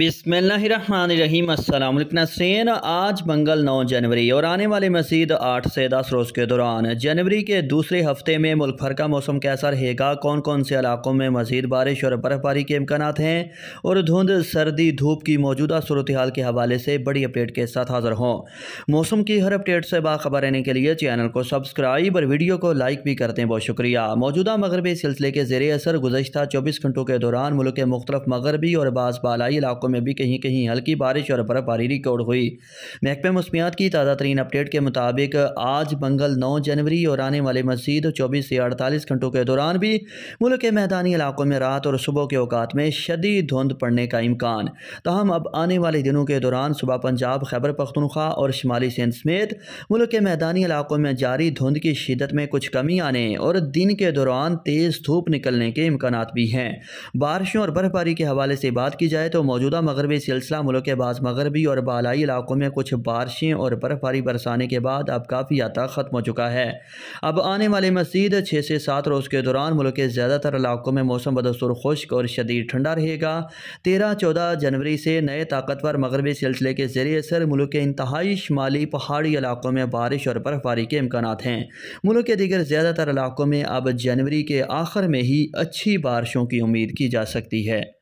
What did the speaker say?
बिसमीम अल्लाम नसरीन आज मंगल 9 जनवरी और आने वाले मजीद 8 से 10 रोज़ के दौरान जनवरी के दूसरे हफ्ते में मुल्क भर का मौसम कैसा रहेगा कौन कौन से इलाकों में मजीद बारिश और बर्फ़बारी के इम्कान हैं और धुंध सर्दी धूप की मौजूदा सूरत हाल के हवाले से बड़ी अपडेट के साथ हाजिर हों मौसम की हर अपडेट से बाखबर रहने के लिए चैनल को सब्सक्राइब और वीडियो को लाइक भी करते हैं बहुत शुक्रिया मौजूदा मगरबी सिलसिले के जेर असर गुजशत चौबीस घंटों के दौरान मुल्क के मुख्तलिफ मगरबी और बाज़ बालाई इलाकों इलाकों में भी कहीं कहीं हल्की बारिश और बर्फबारी रिकॉर्ड हुई महकमे मौसमियात की ताज़ा तरीन अपडेट के मुताबिक आज मंगल नौ जनवरी और आने वाले मजीद चौबीस से अड़तालीस घंटों के दौरान भी मुल्क के मैदानी इलाकों में रात और सुबह के अवकात में शदीद धुंध पड़ने का इम्कान तहम अब आने वाले दिनों के दौरान सुबह पंजाब खैबर पख्तनख्वा और शुमाली सिंध समेत मुल्क के मैदानी इलाकों में जारी धुंध की शिदत में कुछ कमी आने और दिन के दौरान तेज़ धूप निकलने के इम्कान भी हैं बारिशों और बर्फबारी के हवाले से बात की जाए तो मौजूद मौजूदा मगरबी सिलसिला मुल्क के बाद मगरबी और बालाई इलाकों में कुछ बारिशें और बर्फ़बारी बरसाने के बाद अब काफ़ी आता ख़त्म हो चुका है अब आने वाले मजीद छः से सात रोज़ के दौरान मुल्क के ज़्यादातर इलाकों में मौसम बदसर खुश्क और शदीद ठंडा रहेगा तेरह चौदह जनवरी से नए ताकतवर मगरबी सिलसिले के ज़रिए सर मुल्क के इंतहाई शुमाली पहाड़ी इलाकों में बारिश और बर्फ़बारी के इम्कान हैं मुल्क के दीगर ज़्यादातर इलाकों में अब जनवरी के आखिर में ही अच्छी बारिशों की उम्मीद की जा सकती है